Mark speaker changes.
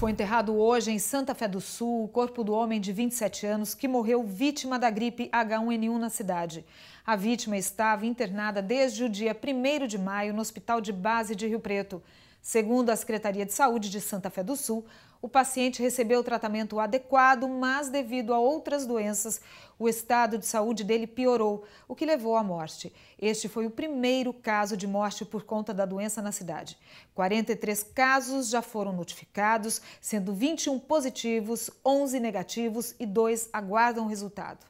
Speaker 1: Foi enterrado hoje em Santa Fé do Sul o corpo do homem de 27 anos que morreu vítima da gripe H1N1 na cidade. A vítima estava internada desde o dia 1 de maio no Hospital de Base de Rio Preto. Segundo a Secretaria de Saúde de Santa Fé do Sul, o paciente recebeu o tratamento adequado, mas devido a outras doenças, o estado de saúde dele piorou, o que levou à morte. Este foi o primeiro caso de morte por conta da doença na cidade. 43 casos já foram notificados, sendo 21 positivos, 11 negativos e dois aguardam resultado.